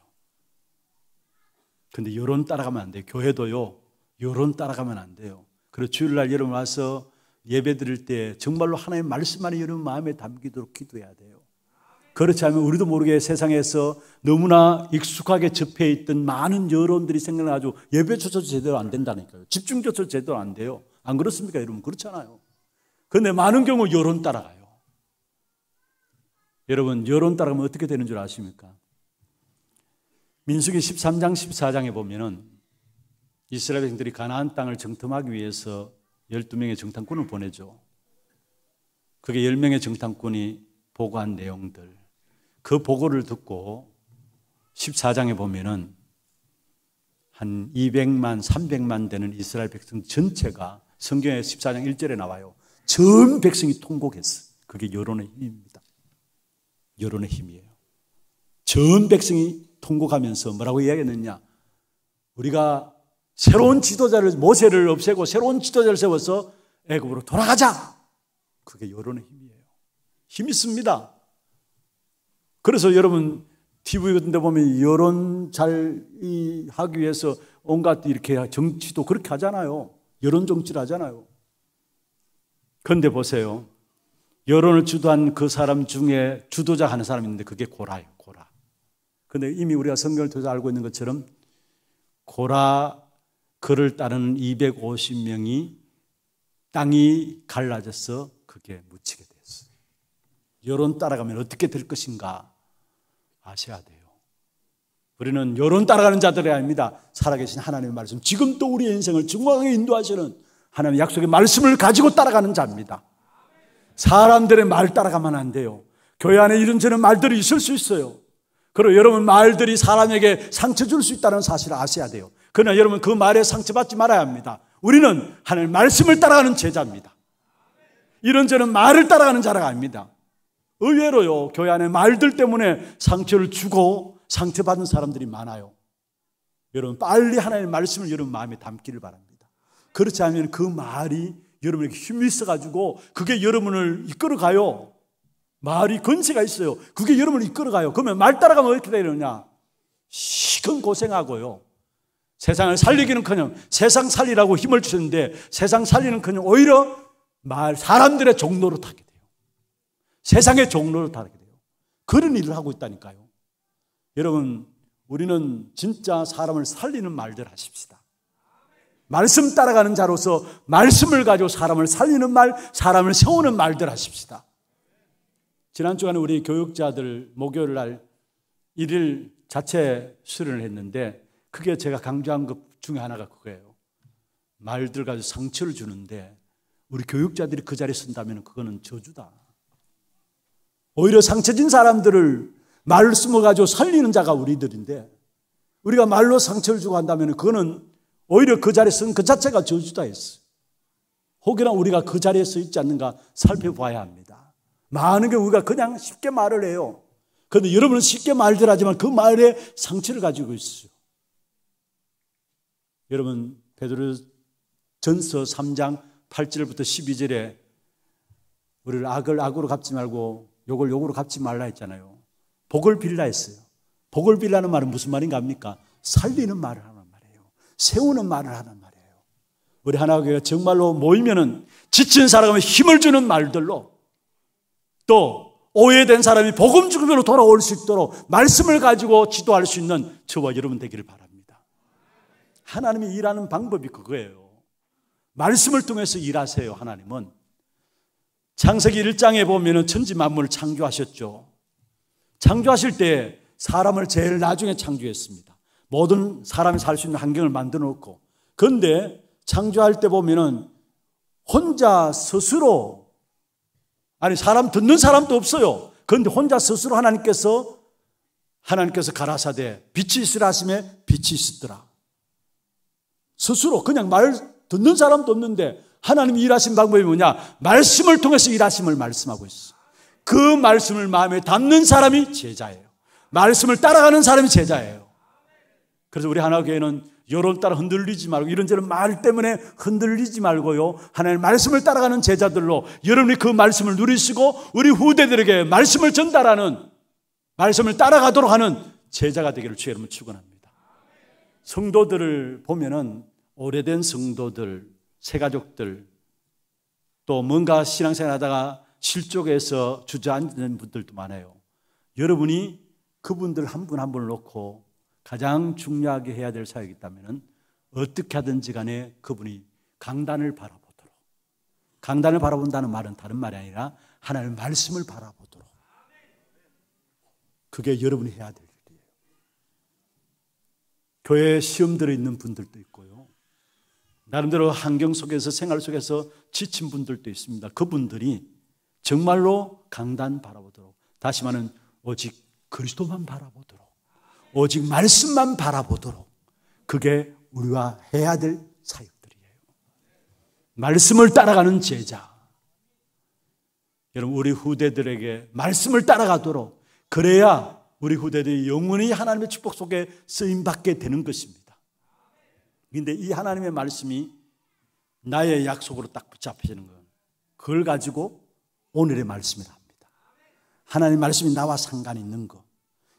근데 여론 따라가면 안 돼요. 교회도요, 여론 따라가면 안 돼요. 그래서 주일날 여러분 와서 예배 드릴 때 정말로 하나의 말씀만이 여러분 마음에 담기도록 기도해야 돼요. 그렇지 않으면 우리도 모르게 세상에서 너무나 익숙하게 접해 있던 많은 여론들이 생겨나가지고 예배조차도 제대로 안 된다니까요. 집중조차도 제대로 안 돼요. 안 그렇습니까? 여러분, 그렇잖아요. 그런데 많은 경우 여론 따라가요. 여러분, 여론 따라가면 어떻게 되는 줄 아십니까? 민숙이 13장, 14장에 보면은 이스라엘 백성들이 가나안 땅을 정탐하기 위해서 12명의 정탐꾼을 보내죠. 그게 10명의 정탐꾼이 보고한 내용들. 그 보고를 듣고 14장에 보면은 한 200만, 300만 되는 이스라엘 백성 전체가 성경에 14장 1절에 나와요. 전 백성이 통곡했어. 그게 여론의 힘입니다. 여론의 힘이에요. 전 백성이 통곡하면서 뭐라고 이야기했느냐? 우리가 새로운 지도자를 모세를 없애고 새로운 지도자를 세워서 애굽으로 돌아가자. 그게 여론의 힘이에요. 힘 있습니다. 그래서 여러분 TV 같은 데 보면 여론 잘 하기 위해서 온갖 이렇게 정치도 그렇게 하잖아요. 여론 정치를 하잖아요. 그런데 보세요. 여론을 주도한 그 사람 중에 주도자 하는 사람이 있는데 그게 고라예요, 고라. 근데 이미 우리가 성경을 통해서 알고 있는 것처럼 고라 그를 따르는 250명이 땅이 갈라져서 그게 묻히게 됐어요. 여론 따라가면 어떻게 될 것인가? 아셔야 돼요. 우리는 여론 따라가는 자들이 아닙니다. 살아계신 하나님의 말씀, 지금도 우리의 인생을 증거하 인도하시는 하나님의 약속의 말씀을 가지고 따라가는 자입니다. 사람들의 말 따라가면 안 돼요. 교회 안에 이런저런 말들이 있을 수 있어요. 그리고 여러분 말들이 사람에게 상처 줄 수 있다는 사실을 아셔야 돼요. 그러나 여러분 그 말에 상처받지 말아야 합니다. 우리는 하나님의 말씀을 따라가는 제자입니다. 이런저런 말을 따라가는 자라가 아닙니다. 의외로요, 교회 안에 말들 때문에 상처를 주고 상처받은 사람들이 많아요. 여러분, 빨리 하나님의 말씀을 여러분 마음에 담기를 바랍니다. 그렇지 않으면 그 말이 여러분에게 힘이 있어가지고 그게 여러분을 이끌어가요. 말이 근세가 있어요. 그게 여러분을 이끌어가요. 그러면 말 따라가면 어떻게 되느냐? 시큰 고생하고요. 세상을 살리기는 커녕 세상 살리라고 힘을 주셨는데 세상 살리는 커녕 오히려 말, 사람들의 종로로 타게 세상의 종로를 다르게 돼요. 그런 일을 하고 있다니까요. 여러분, 우리는 진짜 사람을 살리는 말들 하십시다. 말씀 따라가는 자로서 말씀을 가지고 사람을 살리는 말, 사람을 세우는 말들 하십시다. 지난 주간에 우리 교육자들 목요일 날 1일 자체 수련을 했는데 그게 제가 강조한 것 중에 하나가 그거예요. 말들 가지고 상처를 주는데 우리 교육자들이 그 자리에 선다면 그거는 저주다. 오히려 상처진 사람들을 말을 숨어가지고 살리는 자가 우리들인데 우리가 말로 상처를 주고 한다면 그거는 오히려 그 자리에 쓴 그 자체가 저주다 했어요. 혹여나 우리가 그 자리에 서 있지 않는가 살펴봐야 합니다. 많은 게 우리가 그냥 쉽게 말을 해요. 그런데 여러분은 쉽게 말들 하지만 그 말에 상처를 가지고 있어요. 여러분 베드로 전서 3장 8절부터 12절에 우리를 악을 악으로 갚지 말고 요걸 요으로 갚지 말라 했잖아요. 복을 빌라 했어요. 복을 빌라는 말은 무슨 말인가 합니까? 살리는 말을 하는 말이에요. 세우는 말을 하는 말이에요. 우리 하나교회가 정말로 모이면은 지친 사람에 힘을 주는 말들로 또 오해된 사람이 복음 주으로 돌아올 수 있도록 말씀을 가지고 지도할 수 있는 저와 여러분 되기를 바랍니다. 하나님이 일하는 방법이 그거예요. 말씀을 통해서 일하세요, 하나님은. 창세기 1장에 보면 천지 만물을 창조하셨죠. 창조하실 때 사람을 제일 나중에 창조했습니다. 모든 사람이 살 수 있는 환경을 만들어 놓고. 그런데 창조할 때 보면은 혼자 스스로 아니 사람 듣는 사람도 없어요. 그런데 혼자 스스로 하나님께서 하나님께서 가라사대 빛이 있으라 하심에 빛이 있었더라. 스스로 그냥 말 듣는 사람도 없는데 하나님 일하신 방법이 뭐냐? 말씀을 통해서 일하심을 말씀하고 있어. 그 말씀을 마음에 담는 사람이 제자예요. 말씀을 따라가는 사람이 제자예요. 그래서 우리 하나교회는 여론 따라 흔들리지 말고 이런저런 말 때문에 흔들리지 말고요. 하나님 말씀을 따라가는 제자들로 여러분이 그 말씀을 누리시고 우리 후대들에게 말씀을 전달하는 말씀을 따라가도록 하는 제자가 되기를 주의 이름으 축원합니다. 성도들을 보면은 오래된 성도들 새가족들 또 뭔가 신앙생활 하다가 실족해서 주저앉는 분들도 많아요. 여러분이 그분들 한 분 한 분을 놓고 가장 중요하게 해야 될 사역이 있다면 어떻게 하든지 간에 그분이 강단을 바라보도록 강단을 바라본다는 말은 다른 말이 아니라 하나님의 말씀을 바라보도록 그게 여러분이 해야 될 일이에요. 교회에 시험 들어 있는 분들도 있고요. 나름대로 환경 속에서 생활 속에서 지친 분들도 있습니다. 그분들이 정말로 강단 바라보도록 다시 말하면 오직 그리스도만 바라보도록 오직 말씀만 바라보도록 그게 우리가 해야 될 사역들이에요. 말씀을 따라가는 제자. 여러분 우리 후대들에게 말씀을 따라가도록 그래야 우리 후대들이 영원히 하나님의 축복 속에 쓰임 받게 되는 것입니다. 근데 이 하나님의 말씀이 나의 약속으로 딱 붙잡혀지는 거 그걸 가지고 오늘의 말씀이라 합니다. 하나님 말씀이 나와 상관 있는 거.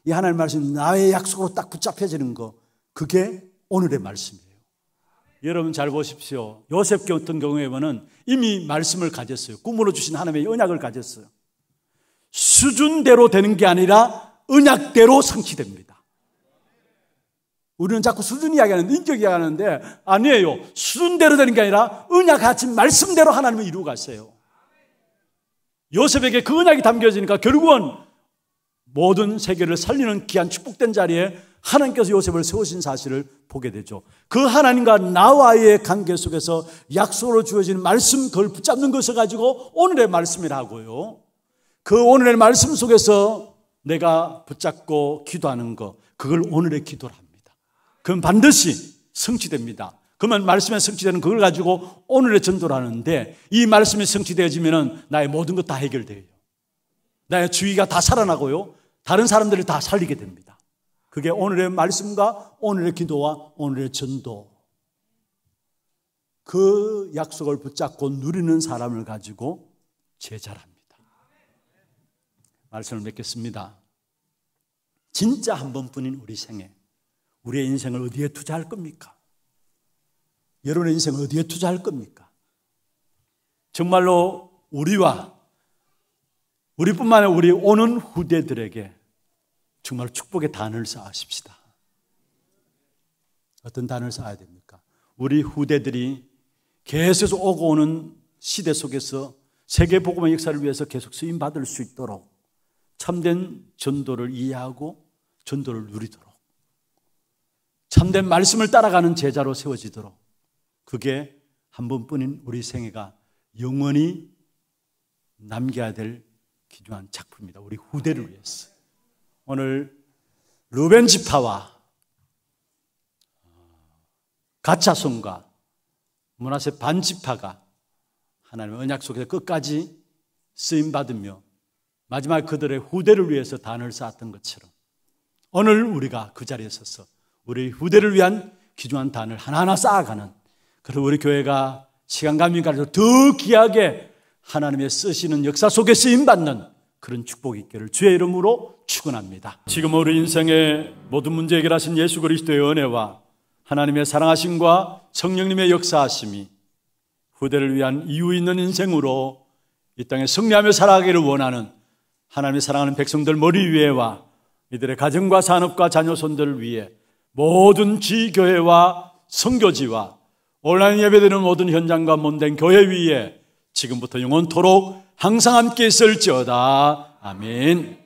이 하나님 말씀이 나의 약속으로 딱 붙잡혀지는 거. 그게 오늘의 말씀이에요. 여러분 잘 보십시오. 요셉 같은 경우에 보면 이미 말씀을 가졌어요. 꿈으로 주신 하나님의 언약을 가졌어요. 수준대로 되는 게 아니라 언약대로 성취됩니다. 우리는 자꾸 수준 이야기하는데, 인격 이야기하는데, 아니에요. 수준대로 되는 게 아니라, 은약같이 말씀대로 하나님을 이루어 가세요. 요셉에게 그 은약이 담겨지니까 결국은 모든 세계를 살리는 귀한 축복된 자리에 하나님께서 요셉을 세우신 사실을 보게 되죠. 그 하나님과 나와의 관계 속에서 약속으로 주어진 말씀 그걸 붙잡는 것을 가지고 오늘의 말씀이라고요. 그 오늘의 말씀 속에서 내가 붙잡고 기도하는 것, 그걸 오늘의 기도랍니다. 그건 반드시 성취됩니다. 그러면 말씀에 성취되는 그걸 가지고 오늘의 전도를 하는데 이 말씀이 성취되어지면 나의 모든 것 다 해결돼요. 나의 주위가 다 살아나고요. 다른 사람들을 다 살리게 됩니다. 그게 오늘의 말씀과 오늘의 기도와 오늘의 전도. 그 약속을 붙잡고 누리는 사람을 가지고 제자랍니다. 말씀을 맺겠습니다. 진짜 한 번뿐인 우리 생애. 우리의 인생을 어디에 투자할 겁니까? 여러분의 인생을 어디에 투자할 겁니까? 정말로 우리와 우리뿐만 아니라 우리 오는 후대들에게 정말 축복의 단을 쌓으십시다. 어떤 단을 쌓아야 됩니까? 우리 후대들이 계속 오고 오는 시대 속에서 세계 복음의 역사를 위해서 계속 쓰임 받을 수 있도록 참된 전도를 이해하고 전도를 누리도록 참된 말씀을 따라가는 제자로 세워지도록 그게 한 번뿐인 우리 생애가 영원히 남겨야 될기도한 작품입니다. 우리 후대를 위해서. 오늘 루벤 지파와 가차손과 문하세 반 지파가 하나님의 언약 속에서 끝까지 쓰임 받으며 마지막 그들의 후대를 위해서 단을 쌓았던 것처럼 오늘 우리가 그 자리에 서서 우리 후대를 위한 귀중한 단을 하나하나 쌓아가는 그리고 우리 교회가 시간감민 가려서 더 귀하게 하나님의 쓰시는 역사 속에 쓰임받는 그런 축복이 있기를 주의 이름으로 축원합니다. 지금 우리 인생의 모든 문제 해결하신 예수 그리스도의 은혜와 하나님의 사랑하심과 성령님의 역사하심이 후대를 위한 이유 있는 인생으로 이 땅에 승리하며 살아가기를 원하는 하나님의 사랑하는 백성들 머리 위에와 이들의 가정과 산업과 자녀 손들을 위해 모든 지교회와 성교지와 온라인 예배되는 모든 현장과 몸된 교회 위에 지금부터 영원토록 항상 함께 있을지어다. 아멘.